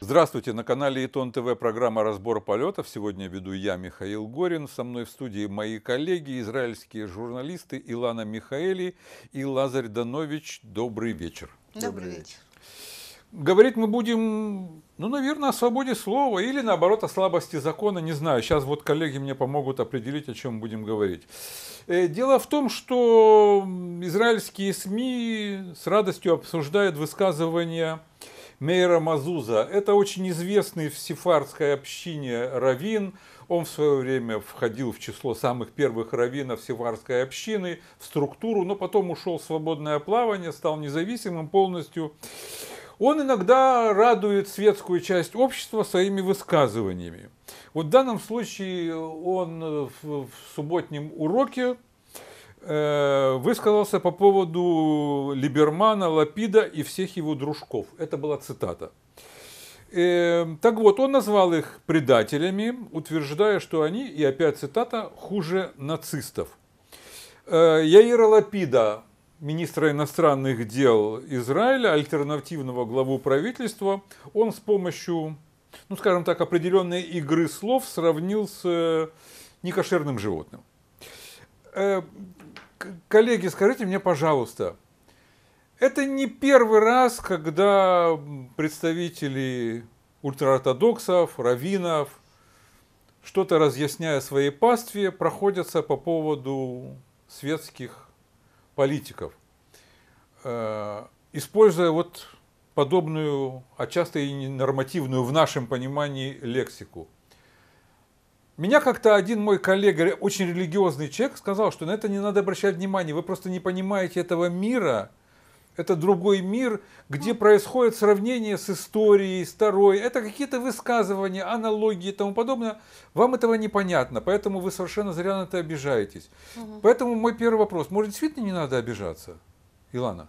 Здравствуйте, на канале Итон ТВ программа «Разбор полетов». Сегодня веду я, Михаил Горин. Со мной в студии мои коллеги, израильские журналисты Илана Михаэли и Лазарь Данович. Добрый вечер. Добрый вечер говорить мы будем, ну, наверное, о свободе слова или, наоборот, о слабости закона, не знаю. Сейчас вот коллеги мне помогут определить, о чем будем говорить. Э, дело в том, что израильские СМИ с радостью обсуждают высказывания мэра Мазуза. Это очень известный в сефардской общине раввин. Он в свое время входил в число самых первых раввинов сефардской общины, в структуру, но потом ушел в свободное плавание, стал независимым полностью. Он иногда радует светскую часть общества своими высказываниями. Вот в данном случае он в, субботнем уроке э, высказался по поводу Либермана, Лапида и всех его дружков. Это была цитата. Э, так вот, он назвал их предателями, утверждая, что они, и опять цитата, хуже нацистов. Э, Яира Лапида министра иностранных дел Израиля, альтернативного главу правительства, он с помощью, ну скажем так, определенной игры слов сравнил с э, некошерным животным. Э, коллеги, скажите мне, пожалуйста, это не первый раз, когда представители ультраортодоксов, раввинов, что-то разъясняя своей пастве, проходятся по поводу светских политиков, э, используя вот подобную, а часто и ненормативную в нашем понимании лексику. Меня как-то один мой коллега, очень религиозный человек, сказал, что на это не надо обращать внимания, вы просто не понимаете этого мира, это другой мир, где происходит сравнение с историей, с Торой, это какие-то высказывания, аналогии и тому подобное. Вам этого непонятно, поэтому вы совершенно зря на это обижаетесь. Угу. Поэтому мой первый вопрос, может, действительно не надо обижаться, Илана?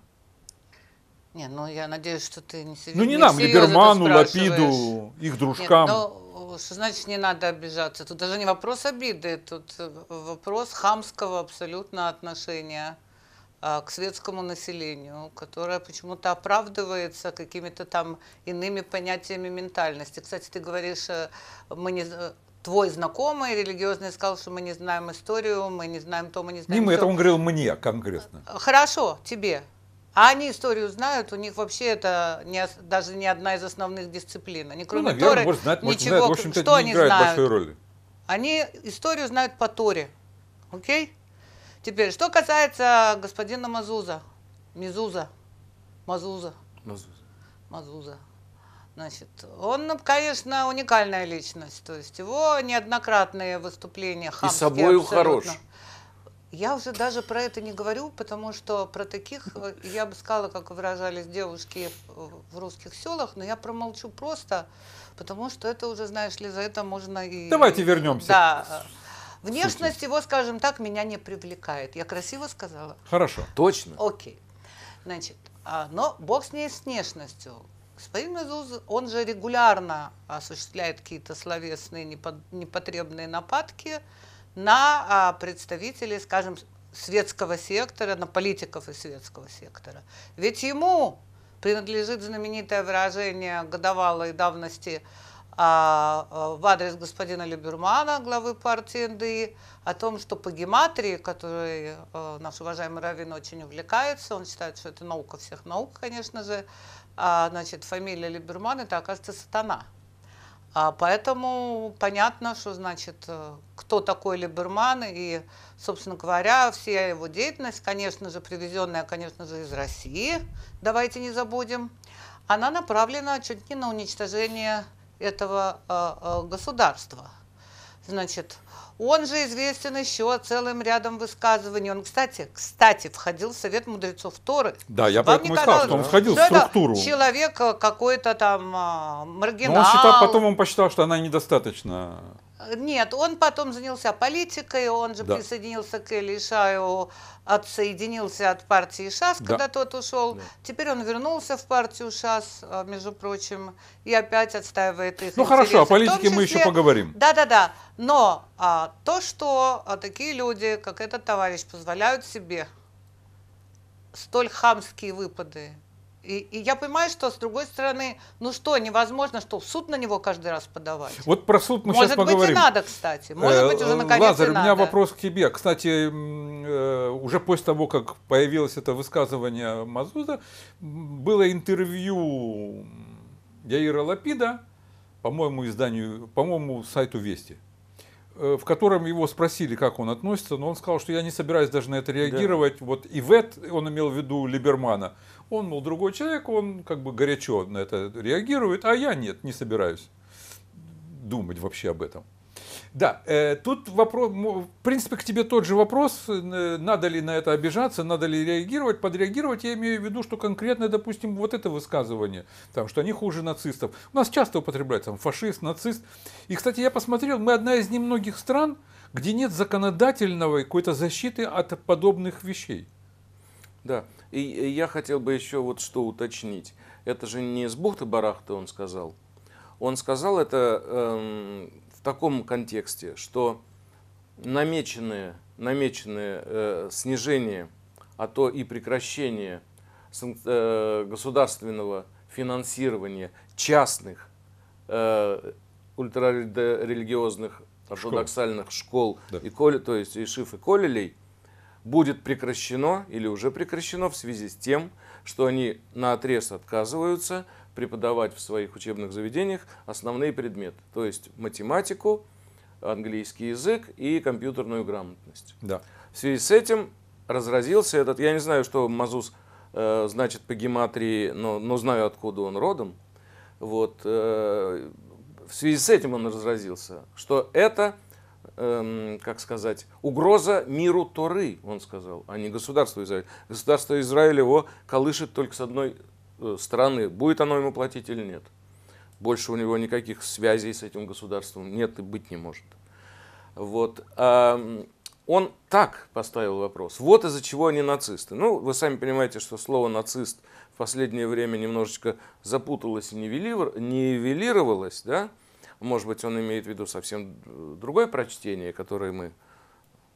Не, ну я надеюсь, что ты не серьезно. Ну не, не нам, Либерману, Лапиду, их дружкам. Нет, ну, что значит не надо обижаться? Тут даже не вопрос обиды, тут э, вопрос хамского абсолютно отношения а, к светскому населению, которое почему-то оправдывается какими-то там иными понятиями ментальности. Кстати, ты говоришь, э, мы не, твой знакомый религиозный сказал, что мы не знаем историю, мы не знаем то, мы не знаем Не мы, это он говорил мне конкретно. Э, хорошо, тебе. А они историю знают, у них вообще это не, даже не одна из основных дисциплин. Они кроме ну, наверное, Торы, может, знать, может, ничего, знать. в общем-то, что не они играет знают? большой роли. Они историю знают по Торе, окей? Okay? Теперь, что касается господина Мазуза, Мизуза, Мазуза. Мазуза. Мазуза. Значит, он, конечно, уникальная личность. То есть его неоднократные выступления хамские. И собою абсолютно. хорош. Я уже даже про это не говорю, потому что про таких, э, я бы сказала, как выражались девушки в русских селах, но я промолчу просто, потому что это уже, знаешь ли, за это можно и... Давайте вернемся. Да. Внешность Сути. его, скажем так, меня не привлекает. Я красиво сказала? Хорошо. Точно. Окей. Значит, а, но бог с ней с внешностью. Господин Мезуз, он же регулярно осуществляет какие-то словесные непотребные нападки на а, представителей, скажем, светского сектора, на политиков из светского сектора. Ведь ему принадлежит знаменитое выражение годовалой давности – а, а, в адрес господина Либермана, главы партии НДИ, о том, что по гематрии, которой э, наш уважаемый Равин очень увлекается, он считает, что это наука всех наук, конечно же, а, значит, фамилия Либерман – это, оказывается, сатана. Поэтому понятно, что значит, э, кто такой Либерман и, собственно говоря, вся его деятельность, конечно же, привезенная, конечно же, из России, давайте не забудем, она направлена чуть не на уничтожение этого э, э, государства. Значит, он же известен еще целым рядом высказываний. Он, кстати, кстати, входил в Совет мудрецов Торы. Да, я Вам поэтому и сказал, что он входил что в ну, структуру. человек э, какой-то там маргинал. Но он считал, потом он посчитал, что она недостаточно нет, он потом занялся политикой, он же да. присоединился к Илишаю, отсоединился от партии ШАС, да. когда тот ушел. Да. Теперь он вернулся в партию ШАС, а, между прочим, и опять отстаивает их Ну интересы. хорошо, о политике числе, мы еще поговорим. Да-да-да, но а, то, что а, такие люди, как этот товарищ, позволяют себе столь хамские выпады, и, и я понимаю, что с другой стороны, ну что, невозможно, что в суд на него каждый раз подавать. Вот про суд мы Может сейчас поговорим. Может быть и надо, кстати. Может быть уже э, наконец Лазарь, и надо. у меня вопрос к тебе. Кстати, э, уже после того, как появилось это высказывание Мазуза, было интервью Яира Лапида, по-моему, изданию, по-моему, сайту Вести. Э, в котором его спросили, как он относится, но он сказал, что я не собираюсь даже на это реагировать. Да. Вот Ивет, он имел в виду Либермана, он, мол, другой человек, он как бы горячо на это реагирует, а я нет, не собираюсь думать вообще об этом. Да, э, тут вопрос, в принципе, к тебе тот же вопрос, э, надо ли на это обижаться, надо ли реагировать, подреагировать. Я имею в виду, что конкретно, допустим, вот это высказывание, там, что они хуже нацистов. У нас часто употребляют там фашист, нацист. И, кстати, я посмотрел, мы одна из немногих стран, где нет законодательного какой-то защиты от подобных вещей. Да, и я хотел бы еще вот что уточнить. Это же не из бухты-барахты он сказал. Он сказал это эм, в таком контексте, что намеченные, намеченные э, снижение, а то и прекращение э, государственного финансирования частных э, ультрарелигиозных ортодоксальных школ, школ да. и коли, то есть и шиф и колелей, будет прекращено или уже прекращено в связи с тем, что они на отрез отказываются – преподавать в своих учебных заведениях основные предметы, то есть математику, английский язык и компьютерную грамотность. Да. В связи с этим разразился этот, я не знаю, что Мазус э, значит по гематрии, но, но знаю, откуда он родом. Вот, э, в связи с этим он разразился, что это, э, как сказать, угроза миру Торы, он сказал, а не государству Израиля. Государство Израиля его колышет только с одной Э, страны, будет оно ему платить или нет. Больше у него никаких связей с этим государством нет и быть не может. Вот. Он так поставил вопрос. Вот из-за чего они нацисты. Ну, вы сами понимаете, что слово «нацист» в последнее время немножечко запуталось и нивелировалось, да? Может быть, он имеет в виду совсем э, другое прочтение, которое мы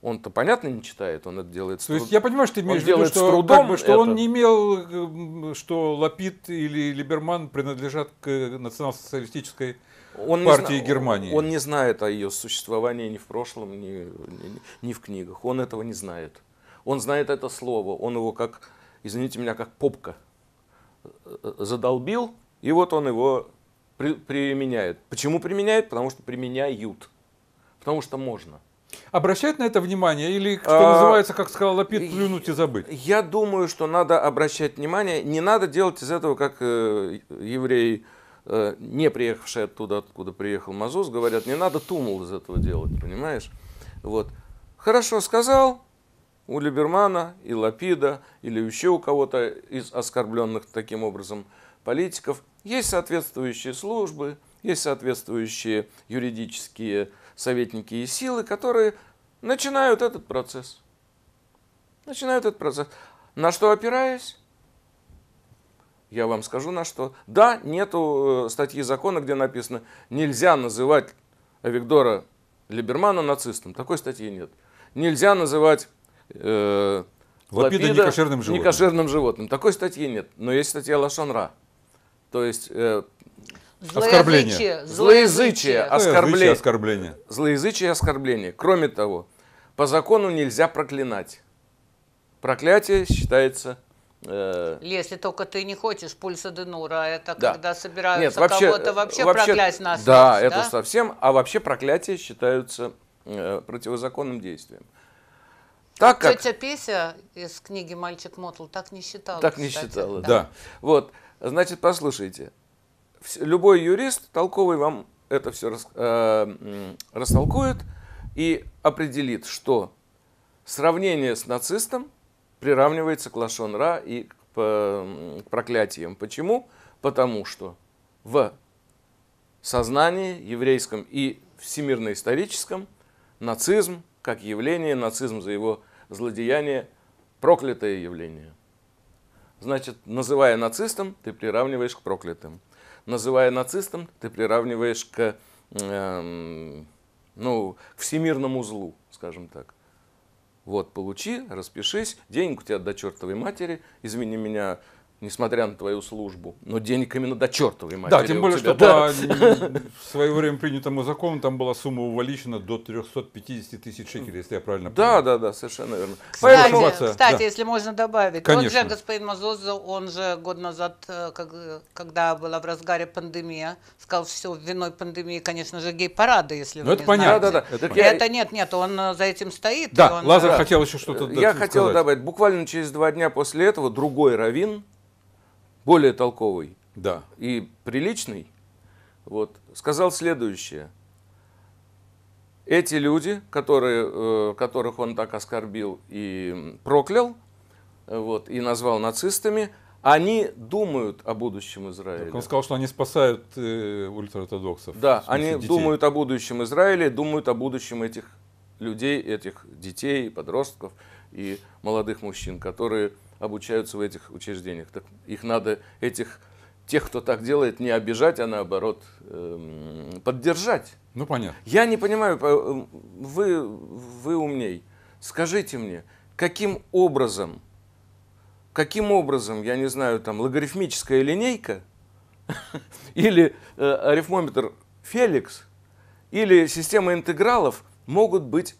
он-то понятно не читает, он это делает. То есть я понимаю, что ты имеешь в виду, что, трудом, как бы, что это... он не имел, э, что Лапид или Либерман принадлежат к национал-социалистической он партии зна... Германии. Он не знает о ее существовании ни в прошлом, ни, ни, ни в книгах. Он этого не знает. Он знает это слово. Он его как, извините меня, как попка э, э, задолбил, и вот он его при, применяет. Почему применяет? Потому что применяют. Потому что можно. Обращать на это внимание или, что а, называется, как сказал Лапид, плюнуть и забыть? Я думаю, что надо обращать внимание. Не надо делать из этого, как э, евреи, э, не приехавшие оттуда, откуда приехал Мазус, говорят, не надо тумул из этого делать, понимаешь? Вот. Хорошо сказал, у Либермана и Лапида или еще у кого-то из оскорбленных таким образом политиков есть соответствующие службы, есть соответствующие юридические советники и силы, которые начинают этот процесс. Начинают этот процесс. На что опираясь? Я вам скажу на что. Да, нету э, статьи закона, где написано, нельзя называть Виктора Либермана нацистом. Такой статьи нет. Нельзя называть э, Лапида, Лапида некошерным животным. некошерным животным. Такой статьи нет. Но есть статья Лашанра. То есть э, Злоязычие, оскорбление. Злоязычие, оскорбление. оскорбление. Злоязычие, оскорбление. Кроме того, по закону нельзя проклинать. Проклятие считается э, если только ты не хочешь пульса Денура, а это да. когда собираются кого-то вообще, э, вообще проклясть на смерть, да, да, это совсем, а вообще проклятия считаются э, противозаконным действием. Так а как... Тетя пися из книги «Мальчик Мотл» так не считала. Так не считала, да. да. Вот, значит, послушайте, любой юрист толковый вам это все рас, э, растолкует и определит, что сравнение с нацистом приравнивается к лашонра и к, по, к проклятиям. Почему? Потому что в сознании еврейском и всемирно-историческом нацизм как явление, нацизм за его злодеяние – проклятое явление. Значит, называя нацистом, ты приравниваешь к проклятым называя нацистом, ты приравниваешь к, э, ну, к всемирному злу, скажем так. Вот, получи, распишись, денег у тебя до чертовой матери, извини меня, несмотря на твою службу. Но денег именно до чертовой матери. Да, тем более, тебя, что да. по в свое время принятому закону там была сумма увеличена до 350 тысяч шекелей, если я правильно понимаю. Да, да, да, совершенно верно. Кстати, кстати да. если можно добавить, Конечно. вот же господин Мазоза, он же год назад, э, э, когда была в разгаре пандемия, сказал, что виной пандемии, конечно же, гей-парады, если ну, вы это не понятно. знаете. Да, да, да. Это, я... нет, нет, он э, за этим стоит. Да, он... Лазар да. хотел еще что-то Я хотел добавить, буквально через два дня после этого другой раввин, более толковый да. и приличный, вот, сказал следующее. Эти люди, которые, э, которых он так оскорбил и проклял, вот, и назвал нацистами, они думают о будущем Израиля. Так он сказал, что они спасают э, ультраортодоксов. Да, смысле, они детей. думают о будущем Израиля, думают о будущем этих людей, этих детей, подростков и молодых мужчин, которые обучаются в этих учреждениях. Так их надо, этих тех, кто так делает, не обижать, а наоборот эм, поддержать. Ну понятно. Я не понимаю, эм, вы, вы умней. Скажите мне, каким образом, каким образом, я не знаю, там логарифмическая линейка или э, арифмометр Феликс или система интегралов могут быть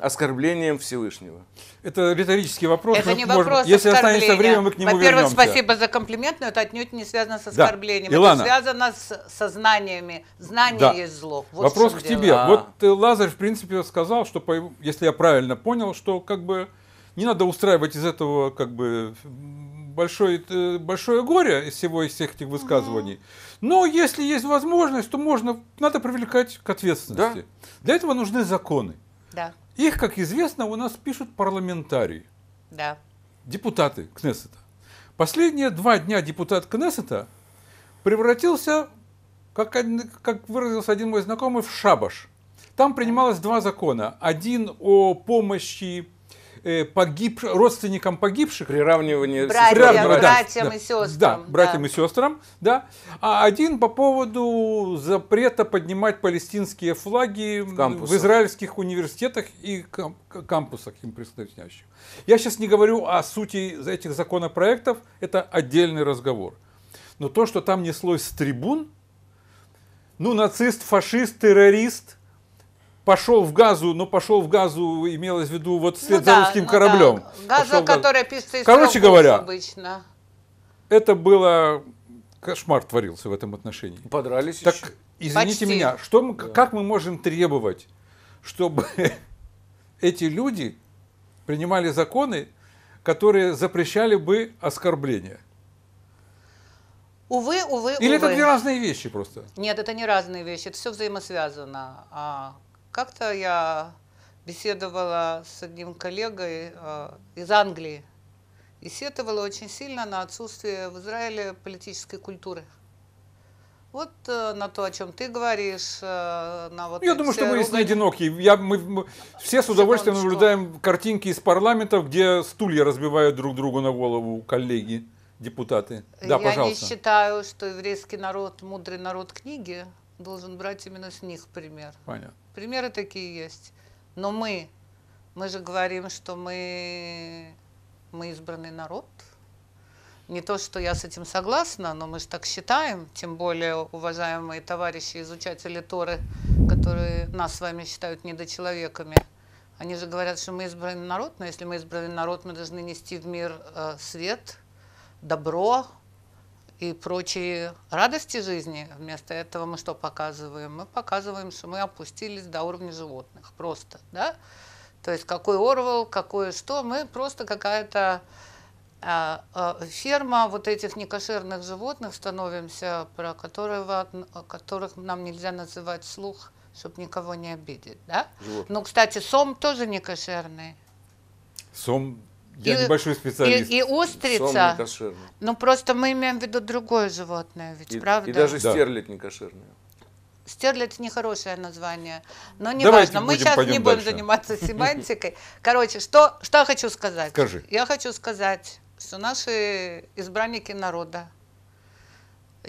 оскорблением Всевышнего? Это риторический вопрос. Это не вопрос Может, Если останется время, мы к нему Во-первых, вернемся. спасибо за комплимент, но это отнюдь не связано с оскорблением. Да. Илана, связано с сознаниями. Знание да. есть зло. Вот вопрос к дело. тебе. А-а-а. Вот э, Лазарь, в принципе, сказал, что, если я правильно понял, что как бы не надо устраивать из этого как бы большое, э, большое горе из всего из всех этих высказываний. Но если есть возможность, то можно, надо привлекать к ответственности. Да. Для этого нужны законы. Да. Их, как известно, у нас пишут парламентарии. Да. Депутаты Кнессета. Последние два дня депутат Кнессета превратился, как, как выразился один мой знакомый, в шабаш. Там принималось два закона. Один о помощи Э, погиб, родственникам погибших. Приравнивание братьям, приравнивание, братьям да, и сестрам. Да, братьям да. и сестрам, да. А один по поводу запрета поднимать палестинские флаги в, в израильских университетах и кампусах им представляющих. Я сейчас не говорю о сути этих законопроектов, это отдельный разговор. Но то, что там неслось с трибун, ну, нацист, фашист, террорист – пошел в газу, но пошел в газу, имелось в виду вот вслед ну, за да, русским ну, кораблем. Да. Газа, которая газ... писается Короче говоря, обычно. это было... Кошмар творился в этом отношении. Подрались Так, еще. извините Почти. меня, что мы, да. как мы можем требовать, чтобы эти люди принимали законы, которые запрещали бы оскорбления? Увы, увы, Или увы. это не разные вещи просто? Нет, это не разные вещи, это все взаимосвязано. А, как-то я беседовала с одним коллегой э, из Англии и сетовала очень сильно на отсутствие в Израиле политической культуры. Вот э, на то, о чем ты говоришь, э, на вот. Я думаю, что мы ругань... не одинокие. Я, мы, мы все с удовольствием Секундочку. наблюдаем картинки из парламентов, где стулья разбивают друг другу на голову коллеги, депутаты. Да, Я пожалуйста. Я не считаю, что еврейский народ мудрый народ книги должен брать именно с них пример. Понятно. Примеры такие есть. Но мы, мы же говорим, что мы, мы избранный народ. Не то, что я с этим согласна, но мы же так считаем, тем более уважаемые товарищи, изучатели Торы, которые нас с вами считают недочеловеками. Они же говорят, что мы избранный народ, но если мы избранный народ, мы должны нести в мир э, свет, добро, и прочие радости жизни. Вместо этого мы что показываем? Мы показываем, что мы опустились до уровня животных. Просто, да? То есть какой Орвел, какое что, мы просто какая-то э, э, ферма вот этих некошерных животных становимся, про которого, которых нам нельзя называть слух, чтобы никого не обидеть, да? Животных. Ну, кстати, сом тоже некошерный. Сом я и, небольшой специалист. И, и устрица. Ну просто мы имеем в виду другое животное, ведь и, правда? И даже да. стерлядь не кошерная. Стерлядь нехорошее название. Но не Давайте важно. Мы сейчас не будем заниматься семантикой. Короче, что, что я хочу сказать? Скажи. Я хочу сказать, что наши избранники народа,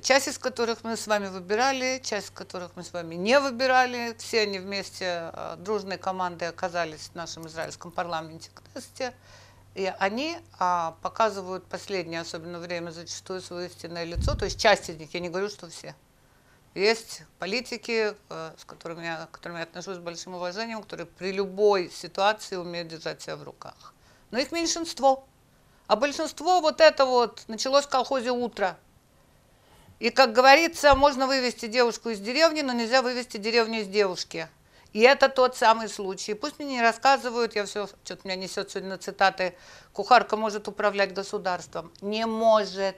часть из которых мы с вами выбирали, часть из которых мы с вами не выбирали, все они вместе э, дружной командой оказались в нашем израильском парламенте кнессете и они а, показывают последнее, особенно время, зачастую свое истинное лицо. То есть часть из них, я не говорю, что все. Есть политики, э, с которыми я, к которым я отношусь с большим уважением, которые при любой ситуации умеют держать себя в руках. Но их меньшинство. А большинство вот это вот началось в колхозе утро. И, как говорится, можно вывести девушку из деревни, но нельзя вывести деревню из девушки. И это тот самый случай. Пусть мне не рассказывают, я все, что-то меня несет сегодня на цитаты, кухарка может управлять государством. Не может.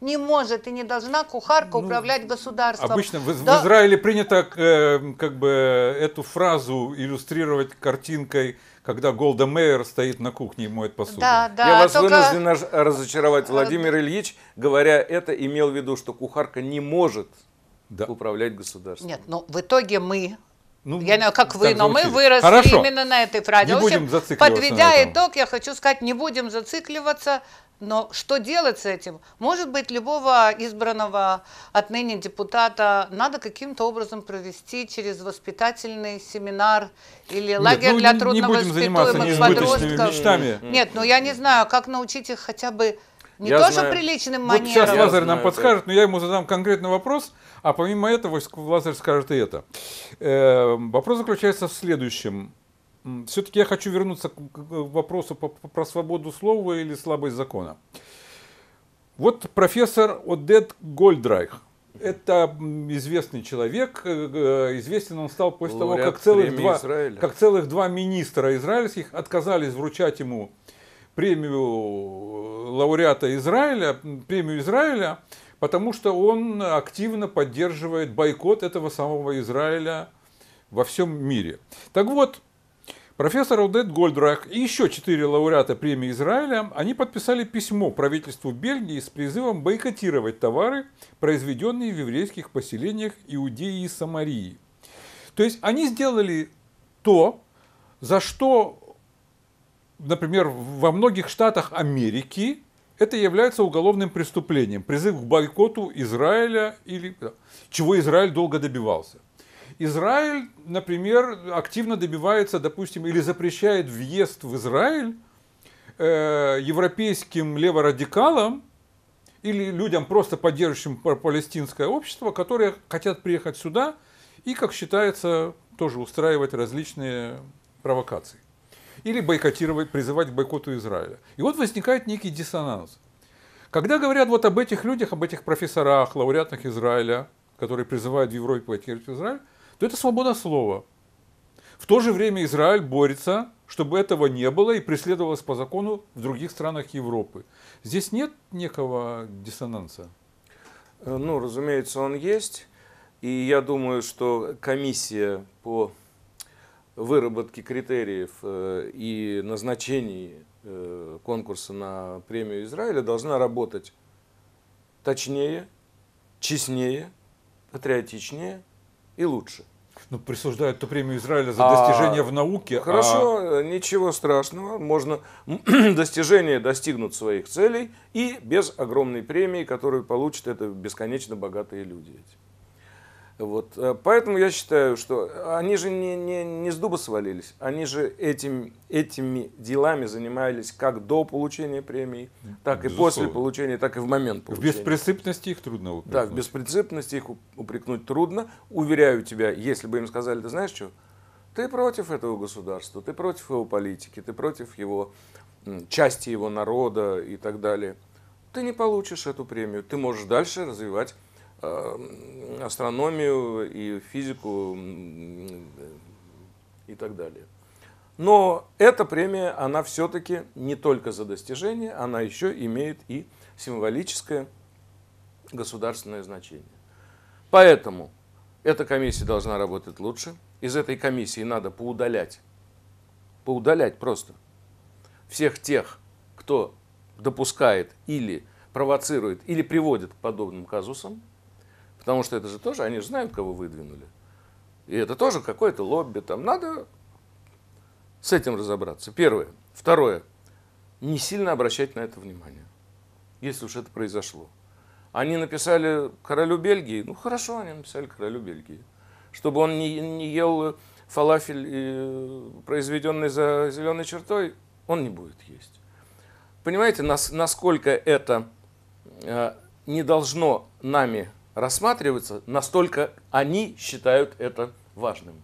Не может и не должна кухарка ну, управлять государством. Обычно в, да. в Израиле принято э, как бы эту фразу иллюстрировать картинкой когда Голда Мейер стоит на кухне и моет посуду. Да, да, Я вас только... вынуждена разочаровать. Э, Владимир Ильич, говоря это, имел в виду, что кухарка не может да. управлять государством. Нет, но ну, в итоге мы ну, я знаю, как вы, но мы выросли Хорошо. именно на этой фразе. Не В общем, зацикливаться подведя итог, я хочу сказать, не будем зацикливаться, но что делать с этим? Может быть, любого избранного отныне депутата надо каким-то образом провести через воспитательный семинар или Нет, лагерь ну, для трудновоспитуемых подростков. Мечтами. Нет, но ну, я не знаю, как научить их хотя бы не я то, знаю... что приличным манером. Вот сейчас я Лазарь знаю, нам подскажет, но я ему задам конкретный вопрос, а помимо этого Лазарь скажет и это. Э, вопрос заключается в следующем. Все-таки я хочу вернуться к вопросу про свободу слова или слабость закона. Вот профессор Одет Гольдрайх. Это известный человек, э, э, известен он стал после Лауреат того, как целых, два, как целых два министра израильских отказались вручать ему премию э, лауреата Израиля, премию Израиля, потому что он активно поддерживает бойкот этого самого Израиля во всем мире. Так вот, профессор Одет Гольдрак и еще четыре лауреата премии Израиля, они подписали письмо правительству Бельгии с призывом бойкотировать товары, произведенные в еврейских поселениях Иудеи и Самарии. То есть они сделали то, за что например, во многих штатах Америки это является уголовным преступлением. Призыв к бойкоту Израиля или чего Израиль долго добивался. Израиль, например, активно добивается, допустим, или запрещает въезд в Израиль э, европейским леворадикалам или людям, просто поддерживающим палестинское общество, которые хотят приехать сюда и, как считается, тоже устраивать различные провокации или бойкотировать, призывать к бойкоту Израиля. И вот возникает некий диссонанс. Когда говорят вот об этих людях, об этих профессорах, лауреатах Израиля, которые призывают в Европе бойкотировать Израиль, то это свобода слова. В то же время Израиль борется, чтобы этого не было и преследовалось по закону в других странах Европы. Здесь нет некого диссонанса? Э, ну, разумеется, он есть. И я думаю, что комиссия по выработки критериев э, и назначений э, конкурса на премию Израиля должна работать точнее, честнее, патриотичнее и лучше. Ну, присуждают эту премию Израиля за а, достижения в науке. А хорошо, а... ничего страшного. Можно достижения достигнуть своих целей и без огромной премии, которую получат это бесконечно богатые люди. Эти. Вот. Э, поэтому я считаю, что они же не, не, не с дуба свалились, они же этим, этими делами занимались как до получения премии, так Безусловно. и после получения, так и в момент получения. В беспринципности их трудно упрекнуть. Да, в беспринципности их упрекнуть трудно. Уверяю тебя, если бы им сказали, ты знаешь что, ты против этого государства, ты против его политики, ты против его части его народа и так далее, ты не получишь эту премию, ты можешь дальше развивать Э, астрономию и физику и так далее. Но эта премия, она все-таки не только за достижение, она еще имеет и символическое государственное значение. Поэтому эта комиссия должна работать лучше. Из этой комиссии надо поудалять, поудалять просто всех тех, кто допускает или провоцирует, или приводит к подобным казусам – Потому что это же тоже, они же знают, кого выдвинули. И это тоже какое-то лобби. Там надо с этим разобраться. Первое. Второе. Не сильно обращать на это внимание, если уж это произошло. Они написали королю Бельгии. Ну хорошо, они написали королю Бельгии. Чтобы он не, не ел фалафель, э, произведенный за зеленой чертой, он не будет есть. Понимаете, нас, насколько это э, не должно нами рассматриваются, настолько они считают это важным.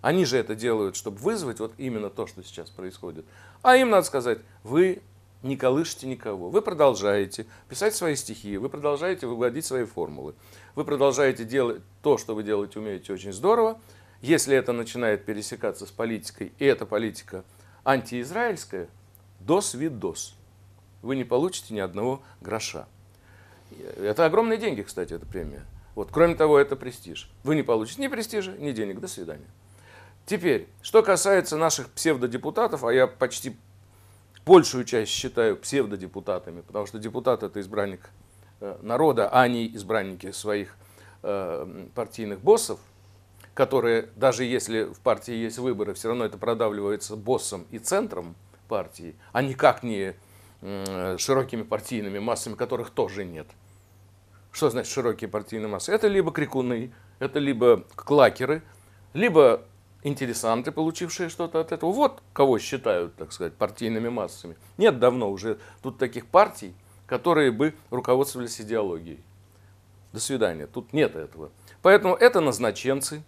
Они же это делают, чтобы вызвать вот именно то, что сейчас происходит. А им надо сказать, вы не колышете никого. Вы продолжаете писать свои стихи, вы продолжаете выводить свои формулы. Вы продолжаете делать то, что вы делаете, умеете очень здорово. Если это начинает пересекаться с политикой, и эта политика антиизраильская, дос видос. Вы не получите ни одного гроша. Это огромные деньги, кстати, эта премия. Вот, кроме того, это престиж. Вы не получите ни престижа, ни денег. До свидания. Теперь, что касается наших псевдодепутатов, а я почти большую часть считаю псевдодепутатами, потому что депутат это избранник э, народа, а не избранники своих э, партийных боссов, которые, даже если в партии есть выборы, все равно это продавливается боссом и центром партии, а никак не Э, широкими партийными массами, которых тоже нет. Что значит широкие партийные массы? Это либо крикуны, это либо клакеры, либо интересанты, получившие что-то от этого. Вот кого считают, так сказать, партийными массами. Нет давно уже тут таких партий, которые бы руководствовались идеологией. До свидания. Тут нет этого. Поэтому это назначенцы,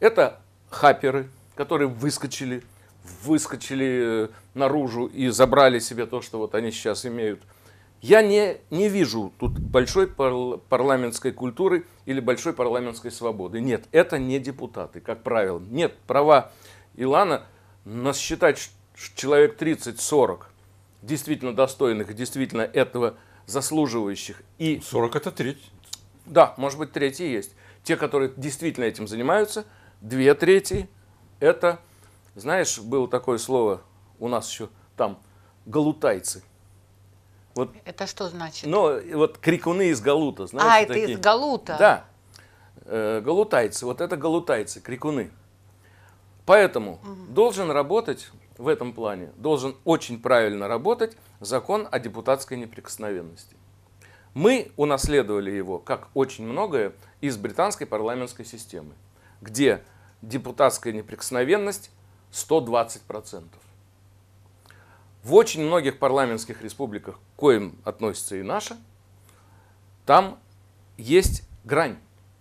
это хаперы, которые выскочили – выскочили э, наружу и забрали себе то, что вот они сейчас имеют. Я не, не вижу тут большой парламентской культуры или большой парламентской свободы. Нет, это не депутаты, как правило. Нет, права Илана насчитать человек 30-40 действительно достойных, действительно этого заслуживающих. И, 40 это треть. Да, может быть, третий есть. Те, которые действительно этим занимаются, две трети – это знаешь, было такое слово у нас еще там галутайцы. Вот, это что значит? Ну, вот крикуны из Галута, знаешь. А, это такие. из Галута? Да. Э, галутайцы, вот это галутайцы, крикуны. Поэтому угу. должен работать в этом плане, должен очень правильно работать закон о депутатской неприкосновенности. Мы унаследовали его, как очень многое, из британской парламентской системы, где депутатская неприкосновенность 120%. В очень многих парламентских республиках, к коим относится и наша, там есть грань,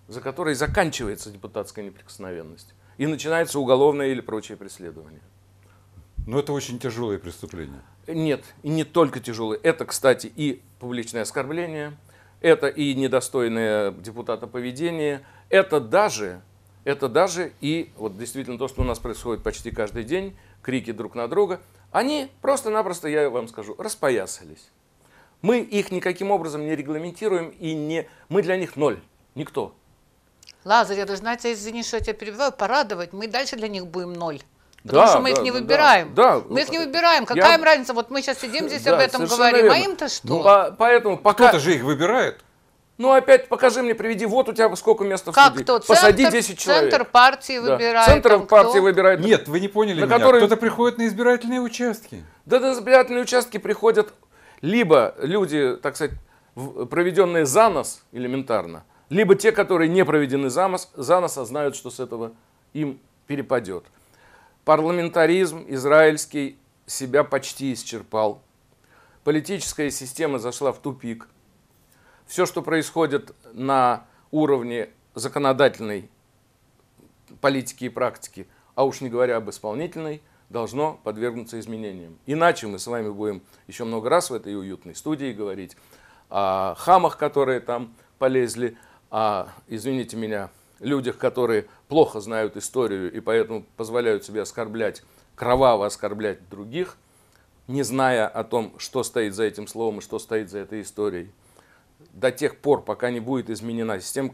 за которой заканчивается депутатская неприкосновенность и начинается уголовное или прочее преследование. Но это очень тяжелые преступления. Нет, и не только тяжелые. Это, кстати, и публичное оскорбление, это и недостойное депутата поведение, это даже это даже и вот действительно то, что у нас происходит почти каждый день, крики друг на друга, они просто-напросто, я вам скажу, распоясались. Мы их никаким образом не регламентируем и не... Мы для них ноль. Никто. Лазарь, я должна тебя, извини, что я тебя перебиваю, порадовать. Мы дальше для них будем ноль. Потому да, что мы да, их не выбираем. Да, да. Мы их не выбираем. Какая я... им разница? Вот мы сейчас сидим здесь да, об этом говорим. А верно. А им-то что? Ну, по поэтому пока... Кто-то же их выбирает. Ну, опять покажи мне, приведи, вот у тебя сколько места в как суде. Кто? Центр, Посади 10 человек. Центр партии да. выбирает. Центр партии кто? выбирает. Нет, вы не поняли на меня. Который... Кто-то приходит на избирательные участки. Да, на избирательные участки приходят либо люди, так сказать, проведенные за нас элементарно, либо те, которые не проведены за нас, за нас, а знают, что с этого им перепадет. Парламентаризм израильский себя почти исчерпал. Политическая система зашла в тупик – все, что происходит на уровне законодательной политики и практики, а уж не говоря об исполнительной, должно подвергнуться изменениям. Иначе мы с вами будем еще много раз в этой уютной студии говорить о хамах, которые там полезли, о, извините меня, людях, которые плохо знают историю и поэтому позволяют себе оскорблять, кроваво оскорблять других, не зная о том, что стоит за этим словом и что стоит за этой историей до тех пор, пока не будет изменена система,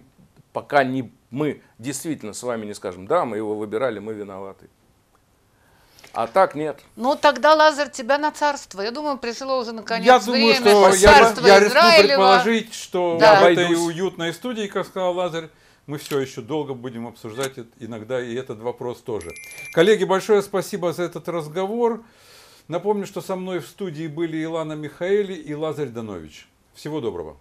пока не, мы действительно с вами не скажем, да, мы его выбирали, мы виноваты. А так нет. Ну тогда Лазарь тебя на царство. Я думаю, пришло уже наконец я время. Думаю, что я, я рискну предположить, что да. в этой уютной студии, как сказал Лазарь, мы все еще долго будем обсуждать иногда и этот вопрос тоже. Коллеги, большое спасибо за этот разговор. Напомню, что со мной в студии были Илана Михаэли и Лазарь Данович. Всего доброго.